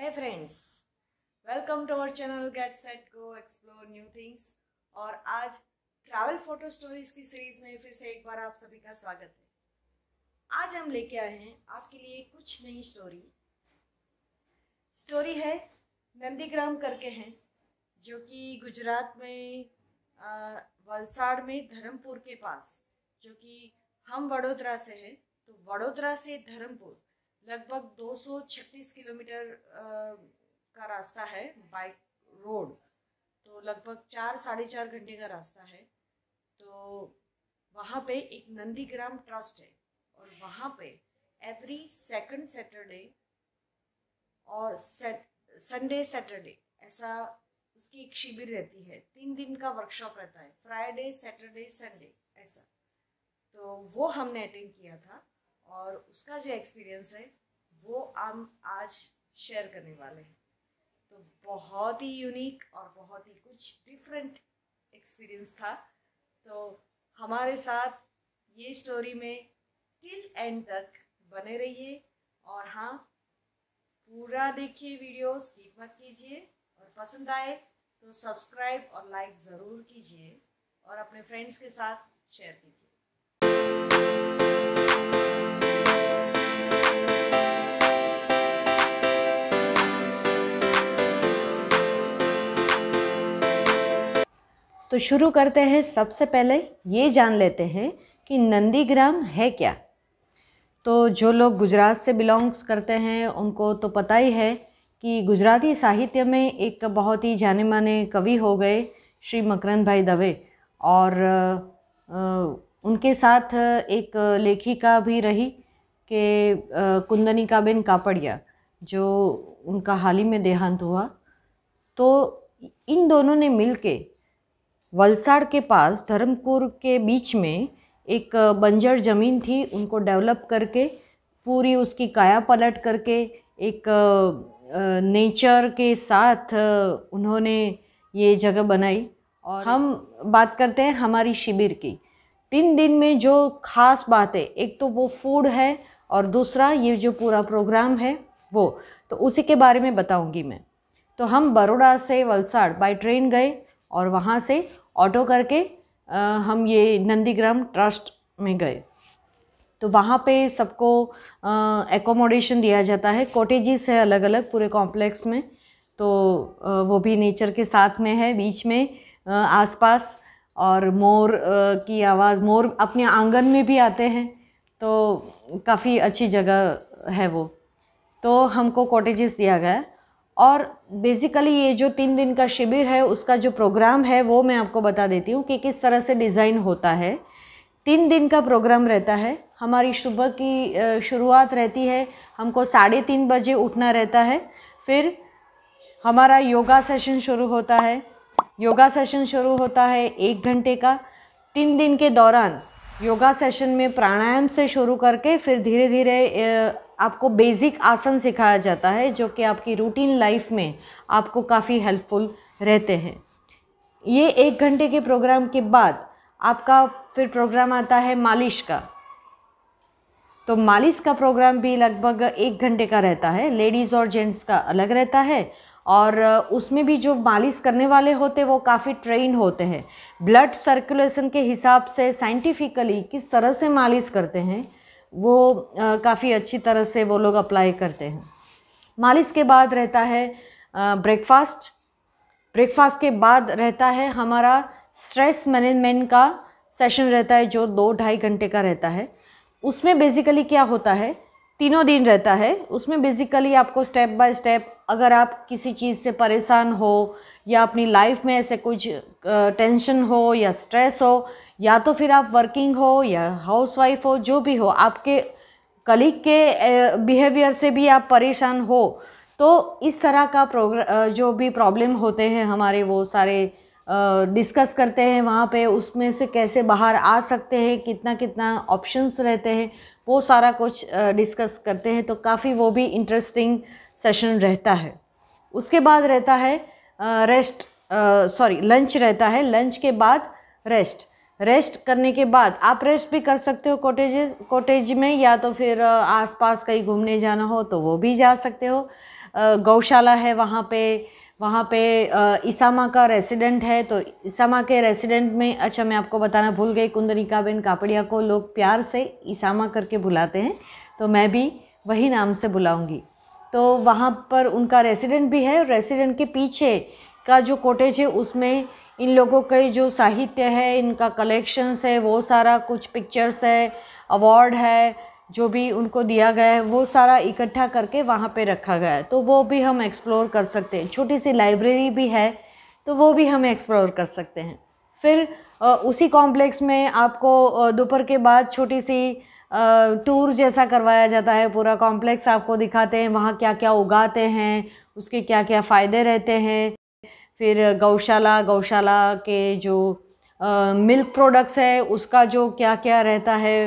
है friends welcome to our channel get set go explore new things और आज travel photo stories की series में फिर से एक बार आप सभी का स्वागत है आज हम लेके आए हैं आपके लिए कुछ नई स्टोरी स्टोरी है नंदीग्राम करके हैं जो कि गुजरात में वलसाड़ में धर्मपुर के पास जो कि हम वडोदरा से हैं तो वडोदरा से धर्मपुर लगभग दो किलोमीटर का रास्ता है बाइक रोड तो लगभग चार साढ़े चार घंटे का रास्ता है तो वहाँ पे एक नंदीग्राम ट्रस्ट है और वहाँ पे एवरी सेकंड सैटरडे और संडे सैटरडे ऐसा उसकी एक शिविर रहती है तीन दिन का वर्कशॉप रहता है फ्राइडे सैटरडे संडे ऐसा तो वो हमने अटेंड किया था और उसका जो एक्सपीरियंस है वो हम आज शेयर करने वाले हैं तो बहुत ही यूनिक और बहुत ही कुछ डिफरेंट एक्सपीरियंस था तो हमारे साथ ये स्टोरी में टिल एंड तक बने रहिए और हाँ पूरा देखिए वीडियो स्किप मत कीजिए और पसंद आए तो सब्सक्राइब और लाइक ज़रूर कीजिए और अपने फ्रेंड्स के साथ शेयर कीजिए तो शुरू करते हैं सबसे पहले ये जान लेते हैं कि नंदीग्राम है क्या तो जो लोग गुजरात से बिलोंग्स करते हैं उनको तो पता ही है कि गुजराती साहित्य में एक बहुत ही जाने माने कवि हो गए श्री मकरंद भाई दवे और उनके साथ एक लेखिका भी रही कि कुंदनिकाबेन कापड़िया जो उनका हाल ही में देहांत हुआ तो इन दोनों ने मिल वलसाड़ के पास धर्मपुर के बीच में एक बंजर ज़मीन थी उनको डेवलप करके पूरी उसकी काया पलट करके एक नेचर के साथ उन्होंने ये जगह बनाई और हम बात करते हैं हमारी शिविर की तीन दिन में जो खास बात है एक तो वो फूड है और दूसरा ये जो पूरा प्रोग्राम है वो तो उसी के बारे में बताऊंगी मैं तो हम बड़ोड़ा से वलसाड़ बाय ट्रेन गए और वहाँ से ऑटो करके आ, हम ये नंदीग्राम ट्रस्ट में गए तो वहाँ पे सबको एकोमोडेशन दिया जाता है कॉटेजेस है अलग अलग पूरे कॉम्प्लेक्स में तो आ, वो भी नेचर के साथ में है बीच में आसपास और मोर आ, की आवाज़ मोर अपने आंगन में भी आते हैं तो काफ़ी अच्छी जगह है वो तो हमको कॉटेजेस दिया गया और बेसिकली ये जो तीन दिन का शिविर है उसका जो प्रोग्राम है वो मैं आपको बता देती हूँ कि किस तरह से डिज़ाइन होता है तीन दिन का प्रोग्राम रहता है हमारी सुबह की शुरुआत रहती है हमको साढ़े तीन बजे उठना रहता है फिर हमारा योगा सेशन शुरू होता है योगा सेशन शुरू होता है एक घंटे का तीन दिन के दौरान योगा सेशन में प्राणायाम से शुरू करके फिर धीरे धीरे आपको बेसिक आसन सिखाया जाता है जो कि आपकी रूटीन लाइफ में आपको काफ़ी हेल्पफुल रहते हैं ये एक घंटे के प्रोग्राम के बाद आपका फिर प्रोग्राम आता है मालिश का तो मालिश का प्रोग्राम भी लगभग एक घंटे का रहता है लेडीज़ और जेंट्स का अलग रहता है और उसमें भी जो मालिश करने वाले होते वो काफ़ी ट्रेन होते हैं ब्लड सर्कुलेशन के हिसाब से साइंटिफिकली किस तरह से मालिश करते हैं वो काफ़ी अच्छी तरह से वो लोग अप्लाई करते हैं मालिश के बाद रहता है ब्रेकफास्ट ब्रेकफास्ट के बाद रहता है हमारा स्ट्रेस मैनेजमेंट का सेशन रहता है जो दो ढाई घंटे का रहता है उसमें बेसिकली क्या होता है तीनों दिन रहता है उसमें बेसिकली आपको स्टेप बाय स्टेप अगर आप किसी चीज़ से परेशान हो या अपनी लाइफ में ऐसे कुछ टेंशन हो या स्ट्रेस हो या तो फिर आप वर्किंग हो या हाउसवाइफ हो जो भी हो आपके कलीग के बिहेवियर से भी आप परेशान हो तो इस तरह का प्रोग्र जो भी प्रॉब्लम होते हैं हमारे वो सारे डिस्कस करते हैं वहाँ पे उसमें से कैसे बाहर आ सकते हैं कितना कितना ऑप्शंस रहते हैं वो सारा कुछ डिस्कस करते हैं तो काफ़ी वो भी इंटरेस्टिंग सेशन रहता है उसके बाद रहता है रेस्ट सॉरी लंच रहता है लंच के बाद रेस्ट रेस्ट करने के बाद आप रेस्ट भी कर सकते हो कॉटेज कॉटेज में या तो फिर आसपास कहीं घूमने जाना हो तो वो भी जा सकते हो गौशाला है वहाँ पे वहाँ पे इसामा का रेसिडेंट है तो इसामा के रेसिडेंट में अच्छा मैं आपको बताना भूल गई कुंदनिकाबेन कापड़िया को लोग प्यार से इसामा करके बुलाते हैं तो मैं भी वही नाम से बुलाऊँगी तो वहाँ पर उनका रेसिडेंट भी है रेसिडेंट के पीछे का जो कॉटेज है उसमें इन लोगों के जो साहित्य है इनका कलेक्शंस है वो सारा कुछ पिक्चर्स है अवार्ड है जो भी उनको दिया गया है वो सारा इकट्ठा करके वहाँ पे रखा गया है तो वो भी हम एक्सप्लोर कर सकते हैं छोटी सी लाइब्रेरी भी है तो वो भी हम एक्सप्लोर कर सकते हैं फिर उसी कॉम्प्लेक्स में आपको दोपहर के बाद छोटी सी टूर जैसा करवाया जाता है पूरा कॉम्प्लेक्स आपको दिखाते हैं वहाँ क्या क्या उगाते हैं उसके क्या क्या फ़ायदे रहते हैं फिर गौशाला गौशाला के जो मिल्क प्रोडक्ट्स है उसका जो क्या क्या रहता है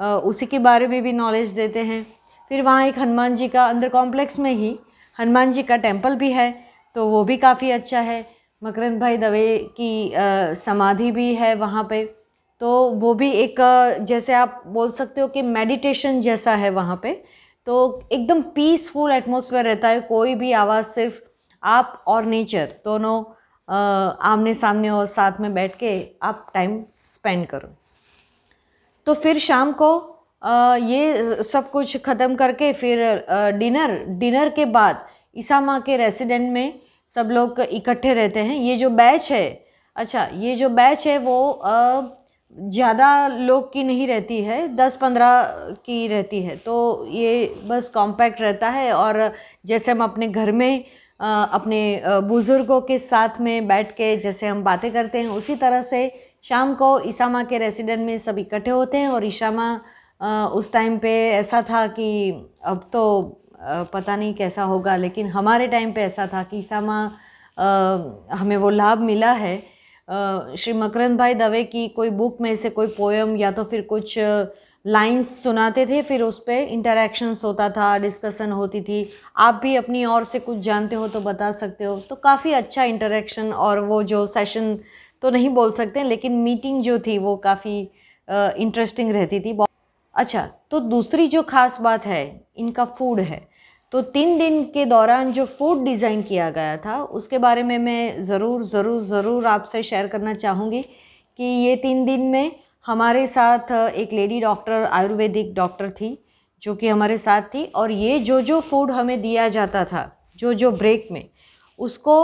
आ, उसी के बारे में भी नॉलेज देते हैं फिर वहाँ एक हनुमान जी का अंदर कॉम्प्लेक्स में ही हनुमान जी का टेम्पल भी है तो वो भी काफ़ी अच्छा है मकरंद भाई दवे की समाधि भी है वहाँ पे तो वो भी एक जैसे आप बोल सकते हो कि मेडिटेशन जैसा है वहाँ पे तो एकदम पीसफुल एटमोसफेयर रहता है कोई भी आवाज़ सिर्फ़ आप और नेचर दोनों आमने सामने और साथ में बैठ के आप टाइम स्पेंड करो तो फिर शाम को ये सब कुछ ख़त्म करके फिर डिनर डिनर के बाद ईसा माँ के रेसिडेंट में सब लोग इकट्ठे रहते हैं ये जो बैच है अच्छा ये जो बैच है वो ज़्यादा लोग की नहीं रहती है दस पंद्रह की रहती है तो ये बस कॉम्पैक्ट रहता है और जैसे हम अपने घर में अपने बुज़ुर्गों के साथ में बैठ के जैसे हम बातें करते हैं उसी तरह से शाम को ईसामा के रेसिडेंट में सब इकट्ठे होते हैं और ईशामा उस टाइम पे ऐसा था कि अब तो पता नहीं कैसा होगा लेकिन हमारे टाइम पे ऐसा था कि ईसामा हमें वो लाभ मिला है श्री मकरंद भाई दवे की कोई बुक में से कोई पोएम या तो फिर कुछ लाइंस सुनाते थे फिर उस पर इंटरेक्शन्स होता था डिस्कशन होती थी आप भी अपनी और से कुछ जानते हो तो बता सकते हो तो काफ़ी अच्छा इंटरेक्शन और वो जो सेशन तो नहीं बोल सकते लेकिन मीटिंग जो थी वो काफ़ी इंटरेस्टिंग रहती थी अच्छा तो दूसरी जो खास बात है इनका फूड है तो तीन दिन के दौरान जो फूड डिज़ाइन किया गया था उसके बारे में मैं ज़रूर ज़रूर ज़रूर आपसे शेयर करना चाहूँगी कि ये तीन दिन में हमारे साथ एक लेडी डॉक्टर आयुर्वेदिक डॉक्टर थी जो कि हमारे साथ थी और ये जो जो फूड हमें दिया जाता था जो जो ब्रेक में उसको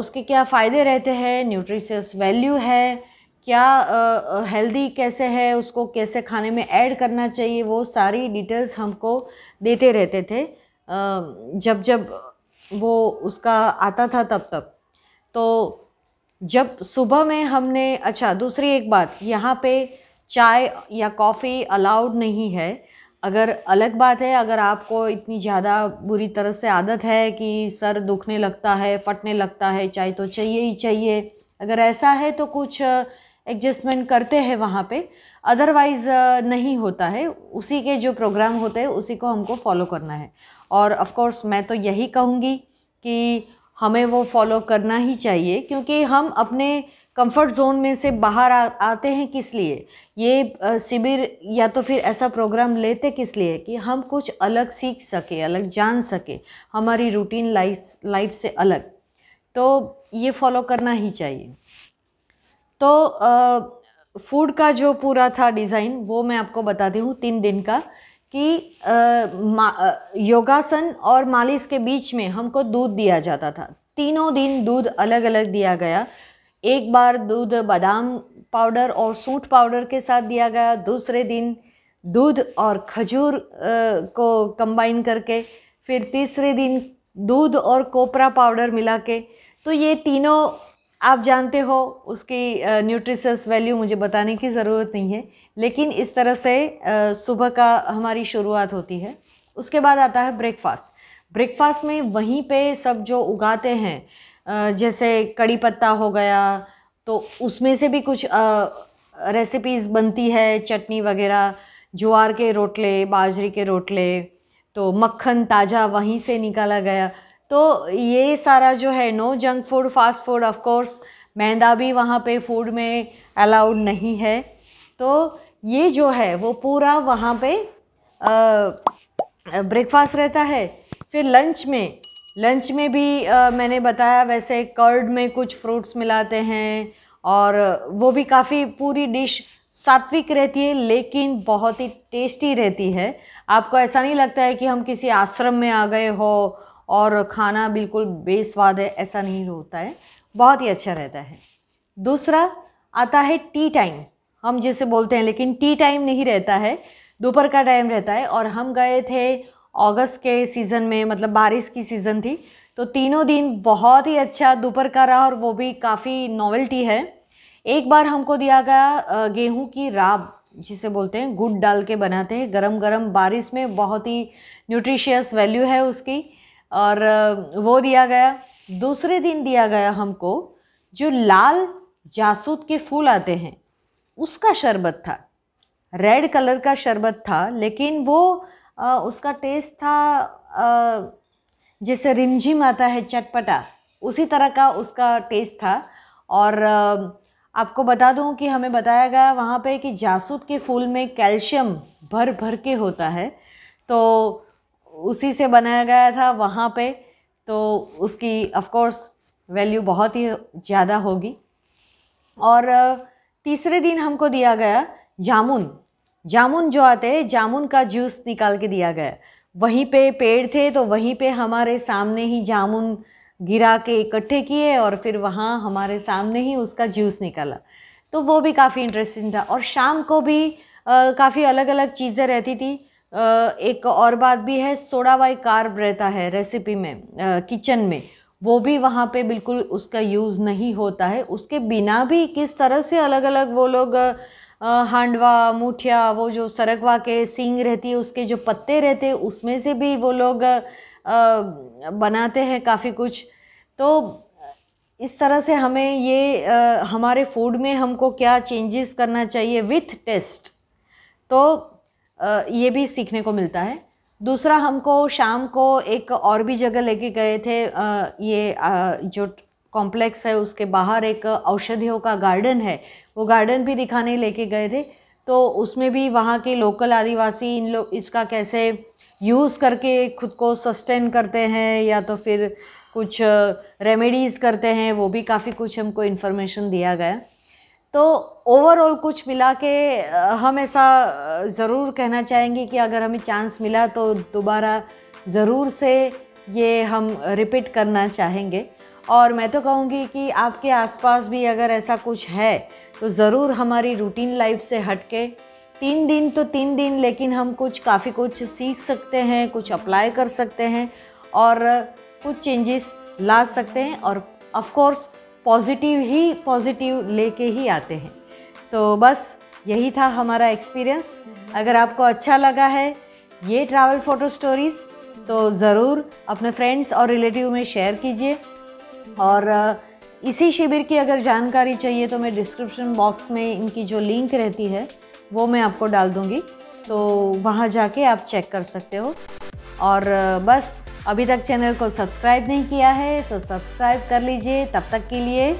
उसके क्या फ़ायदे रहते हैं न्यूट्रिशस वैल्यू है क्या हेल्दी कैसे है उसको कैसे खाने में ऐड करना चाहिए वो सारी डिटेल्स हमको देते रहते थे जब जब वो उसका आता था तब तब तो जब सुबह में हमने अच्छा दूसरी एक बात यहाँ पे चाय या कॉफ़ी अलाउड नहीं है अगर अलग बात है अगर आपको इतनी ज़्यादा बुरी तरह से आदत है कि सर दुखने लगता है फटने लगता है चाय तो चाहिए ही चाहिए अगर ऐसा है तो कुछ एडजस्टमेंट करते हैं वहाँ पे अदरवाइज़ नहीं होता है उसी के जो प्रोग्राम होते हैं उसी को हमको फॉलो करना है और ऑफ़ कोर्स मैं तो यही कहूँगी कि हमें वो फॉलो करना ही चाहिए क्योंकि हम अपने कंफर्ट जोन में से बाहर आ, आते हैं किस लिए ये शिविर या तो फिर ऐसा प्रोग्राम लेते किस लिए कि हम कुछ अलग सीख सके अलग जान सके हमारी रूटीन लाइफ लाइफ से अलग तो ये फॉलो करना ही चाहिए तो फूड का जो पूरा था डिज़ाइन वो मैं आपको बताती हूँ तीन दिन का कि योगासन और मालिश के बीच में हमको दूध दिया जाता था तीनों दिन दूध अलग अलग दिया गया एक बार दूध बादाम पाउडर और सूट पाउडर के साथ दिया गया दूसरे दिन दूध और खजूर को कंबाइन करके फिर तीसरे दिन दूध और कोपरा पाउडर मिला के तो ये तीनों आप जानते हो उसकी न्यूट्रिशस वैल्यू मुझे बताने की ज़रूरत नहीं है लेकिन इस तरह से सुबह का हमारी शुरुआत होती है उसके बाद आता है ब्रेकफास्ट ब्रेकफास्ट में वहीं पे सब जो उगाते हैं जैसे कड़ी पत्ता हो गया तो उसमें से भी कुछ रेसिपीज़ बनती है चटनी वगैरह ज्वार के रोटले बाजरे के रोटले तो मक्खन ताज़ा वहीं से निकाला गया तो ये सारा जो है no junk food fast food of course मैदा भी वहाँ पे फूड में अलाउड नहीं है तो ये जो है वो पूरा वहाँ पे ब्रेकफास्ट रहता है फिर लंच में लंच में भी आ, मैंने बताया वैसे कर्ड में कुछ फ्रूट्स मिलाते हैं और वो भी काफ़ी पूरी डिश सात्विक रहती है लेकिन बहुत ही टेस्टी रहती है आपको ऐसा नहीं लगता है कि हम किसी आश्रम में आ गए हो और खाना बिल्कुल बेस्वाद है ऐसा नहीं होता है बहुत ही अच्छा रहता है दूसरा आता है टी टाइम हम जिसे बोलते हैं लेकिन टी टाइम नहीं रहता है दोपहर का टाइम रहता है और हम गए थे अगस्त के सीज़न में मतलब बारिश की सीज़न थी तो तीनों दिन बहुत ही अच्छा दोपहर का रहा और वो भी काफ़ी नॉवेल्टी है एक बार हमको दिया गया गेहूं की राब जिसे बोलते हैं गुड़ डाल के बनाते हैं गरम गरम बारिश में बहुत ही न्यूट्रिशियस वैल्यू है उसकी और वो दिया गया दूसरे दिन दिया गया हमको जो लाल जासूद के फूल आते हैं उसका शरबत था रेड कलर का शरबत था लेकिन वो आ, उसका टेस्ट था आ, जैसे रिमझिम आता है चटपटा उसी तरह का उसका टेस्ट था और आ, आपको बता दूं कि हमें बताया गया वहाँ पे कि जासूद के फूल में कैल्शियम भर भर के होता है तो उसी से बनाया गया था वहाँ पे तो उसकी ऑफ कोर्स वैल्यू बहुत ही ज़्यादा होगी और तीसरे दिन हमको दिया गया जामुन जामुन जो आते हैं जामुन का जूस निकाल के दिया गया वहीं पे पेड़ थे तो वहीं पे हमारे सामने ही जामुन गिरा के इकट्ठे किए और फिर वहाँ हमारे सामने ही उसका जूस निकाला तो वो भी काफ़ी इंटरेस्टिंग था और शाम को भी काफ़ी अलग अलग चीज़ें रहती थी आ, एक और बात भी है सोडा बाई कार्ब रहता है रेसिपी में किचन में वो भी वहाँ पे बिल्कुल उसका यूज़ नहीं होता है उसके बिना भी किस तरह से अलग अलग वो लोग हांडवा मूठिया वो जो सरगवा के सींग रहती है उसके जो पत्ते रहते हैं उसमें से भी वो लोग बनाते हैं काफ़ी कुछ तो इस तरह से हमें ये आ, हमारे फूड में हमको क्या चेंजेस करना चाहिए विथ टेस्ट तो आ, ये भी सीखने को मिलता है दूसरा हमको शाम को एक और भी जगह लेके गए थे ये जो कॉम्प्लेक्स है उसके बाहर एक औषधियों का गार्डन है वो गार्डन भी दिखाने लेके गए थे तो उसमें भी वहाँ के लोकल आदिवासी इन लोग इसका कैसे यूज़ करके खुद को सस्टेन करते हैं या तो फिर कुछ रेमेडीज़ करते हैं वो भी काफ़ी कुछ हमको इन्फॉर्मेशन दिया गया तो ओवरऑल कुछ मिला के हम ऐसा ज़रूर कहना चाहेंगे कि अगर हमें चांस मिला तो दोबारा ज़रूर से ये हम रिपीट करना चाहेंगे और मैं तो कहूँगी कि आपके आसपास भी अगर ऐसा कुछ है तो ज़रूर हमारी रूटीन लाइफ से हट के तीन दिन तो तीन दिन लेकिन हम कुछ काफ़ी कुछ सीख सकते हैं कुछ अप्लाई कर सकते हैं और कुछ चेंजेस ला सकते हैं और ऑफ़ कोर्स पॉजिटिव ही पॉजिटिव लेके ही आते हैं तो बस यही था हमारा एक्सपीरियंस अगर आपको अच्छा लगा है ये ट्रैवल फ़ोटो स्टोरीज़ तो ज़रूर अपने फ्रेंड्स और रिलेटिव में शेयर कीजिए और इसी शिविर की अगर जानकारी चाहिए तो मैं डिस्क्रिप्शन बॉक्स में इनकी जो लिंक रहती है वो मैं आपको डाल दूँगी तो वहाँ जाके आप चेक कर सकते हो और बस अभी तक चैनल को सब्सक्राइब नहीं किया है तो सब्सक्राइब कर लीजिए तब तक के लिए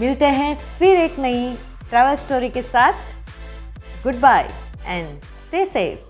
मिलते हैं फिर एक नई ट्रैवल स्टोरी के साथ good bye and stay safe